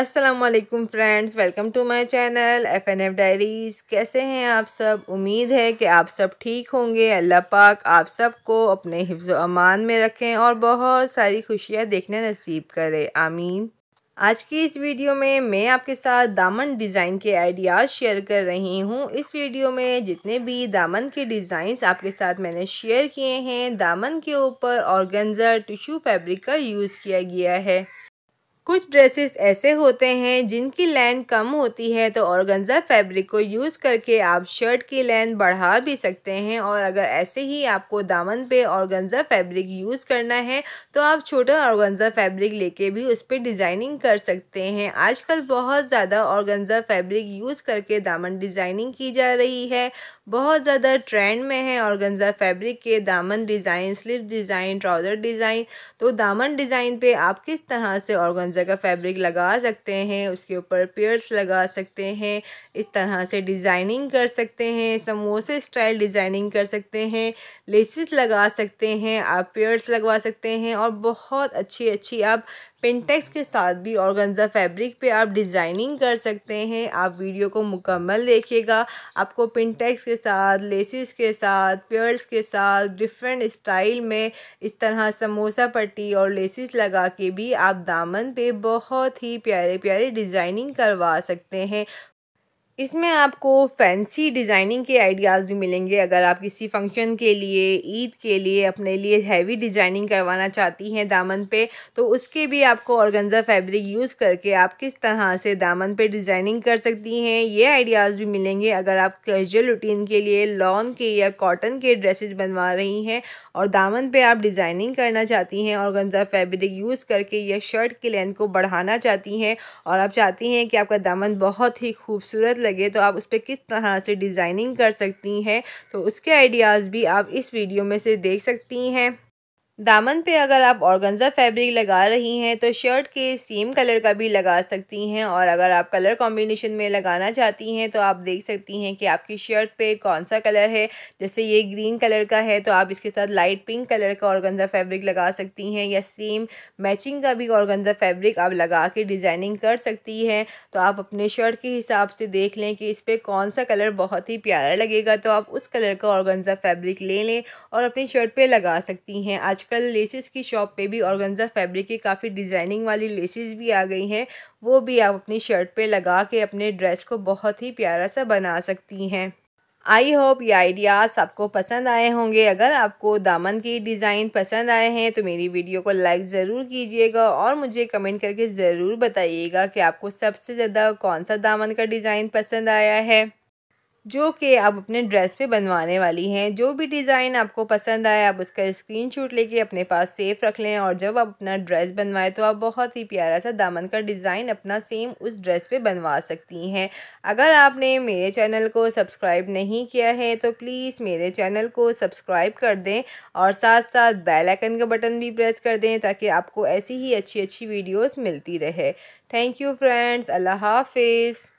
Aslam friends welcome to my channel F N F diaries कैसे हैं आप सब उम्मीद है कि आप सब ठीक होंगे अल्लाह पाक आप सबको अपने हिफ्ज़ अमान में रखें और बहुत सारी खुशियाँ देखने नसीब करें आमीन आज की इस वीडियो में मैं आपके साथ दामन डिज़ाइन के आइडियाज़ शेयर कर रही हूँ इस वीडियो में जितने भी दामन के डिज़ाइंस आपके साथ मैंने शेयर किए हैं दामन के ऊपर ऑर्गेन्जर टिश्यू फैब्रिक का यूज़ किया गया है कुछ ड्रेसेस ऐसे होते हैं जिनकी लेंथ कम होती है तो ऑर्गेंजा फैब्रिक को यूज़ करके आप शर्ट की लेंथ बढ़ा भी सकते हैं और अगर ऐसे ही आपको दामन पे ऑर्गेंजा फैब्रिक यूज़ करना है तो आप छोटा ऑर्गेंजा फैब्रिक लेके भी उस पर डिज़ाइनिंग कर सकते हैं आजकल बहुत ज़्यादा ऑर्गेंजा फैब्रिक यूज़ करके दामन डिज़ाइनिंग की जा रही है बहुत ज़्यादा ट्रेंड में है ऑर्गेंजा फैब्रिक के दामन design slip design trouser design तो दामन डिज़ाइन पर आप किस तरह से ऑर्गेंजा जगह फैब्रिक लगा सकते हैं उसके ऊपर पेयर्स लगा सकते हैं इस तरह से डिज़ाइनिंग कर सकते हैं समोसे स्टाइल डिज़ाइनिंग कर सकते हैं लेसिस लगा सकते हैं आप पेयर्स लगवा सकते हैं और बहुत अच्छी अच्छी आप पिनटेक्स के साथ भी ऑर्गेंजा फैब्रिक पे आप डिज़ाइनिंग कर सकते हैं आप वीडियो को मुकम्मल देखिएगा आपको पिनटेक्स के साथ लेसिस के साथ पेयर्स के साथ डिफरेंट स्टाइल में इस तरह समोसा पट्टी और लेसिस लगा के भी आप दामन पे बहुत ही प्यारे प्यारे डिज़ाइनिंग करवा सकते हैं इसमें आपको फैंसी डिज़ाइनिंग के आइडियाज़ भी मिलेंगे अगर आप किसी फंक्शन के लिए ईद के लिए अपने लिए हैवी डिज़ाइनिंग करवाना चाहती हैं दामन पे तो उसके भी आपको ऑर्गेंजा फैब्रिक यूज़ करके आप किस तरह से दामन पे डिज़ाइनिंग कर सकती हैं ये आइडियाज़ भी मिलेंगे अगर आप कैजुअल रूटीन के लिए लॉन के या कॉटन के ड्रेसेज बनवा रही हैं और दामन पर आप डिज़ाइनिंग करना चाहती हैं ऑर्गेंजा फैब्रिक यूज़ करके या शर्ट की लेंथ को बढ़ाना चाहती हैं और आप चाहती हैं कि आपका दामन बहुत ही खूबसूरत लगे तो आप उस पर किस तरह से डिज़ाइनिंग कर सकती हैं तो उसके आइडियाज़ भी आप इस वीडियो में से देख सकती हैं दामन पे अगर आप ऑर्गेंजा फैब्रिक लगा रही हैं तो शर्ट के सेम कलर का भी लगा सकती हैं और अगर आप कलर कॉम्बिनेशन में लगाना चाहती हैं तो आप देख सकती हैं कि आपकी शर्ट पे कौन सा कलर है जैसे ये ग्रीन कलर का है तो आप इसके साथ लाइट पिंक कलर का ऑर्गेंजा फैब्रिक लगा सकती हैं या सेम मैचिंग का भी ऑर्गेंजा फैब्रिक आप लगा के डिज़ाइनिंग कर सकती हैं तो आप अपने शर्ट के हिसाब से देख लें कि इस पर कौन सा कलर बहुत ही प्यारा लगेगा तो आप उस कलर का ऑर्गेंजा फैब्रिक ले लें और अपनी शर्ट पर लगा सकती हैं आज आजकल लेसेस की शॉप पे भी ऑर्गेंजा फैब्रिक की काफ़ी डिज़ाइनिंग वाली लेसेस भी आ गई हैं वो भी आप अपनी शर्ट पे लगा के अपने ड्रेस को बहुत ही प्यारा सा बना सकती हैं आई होप ये आइडियाज़ आपको पसंद आए होंगे अगर आपको दामन की डिज़ाइन पसंद आए हैं तो मेरी वीडियो को लाइक ज़रूर कीजिएगा और मुझे कमेंट करके ज़रूर बताइएगा कि आपको सबसे ज़्यादा कौन सा दामन का डिज़ाइन पसंद आया है जो कि आप अपने ड्रेस पे बनवाने वाली हैं जो भी डिज़ाइन आपको पसंद आए आप उसका स्क्रीनशॉट लेके अपने पास सेफ रख लें और जब आप अपना ड्रेस बनवाएं तो आप बहुत ही प्यारा सा दामन का डिज़ाइन अपना सेम उस ड्रेस पे बनवा सकती हैं अगर आपने मेरे चैनल को सब्सक्राइब नहीं किया है तो प्लीज़ मेरे चैनल को सब्सक्राइब कर दें और साथ साथ बेल आइकन का बटन भी प्रेस कर दें ताकि आपको ऐसी ही अच्छी अच्छी वीडियोज़ मिलती रहे थैंक यू फ्रेंड्स अल्लाह हाफिज़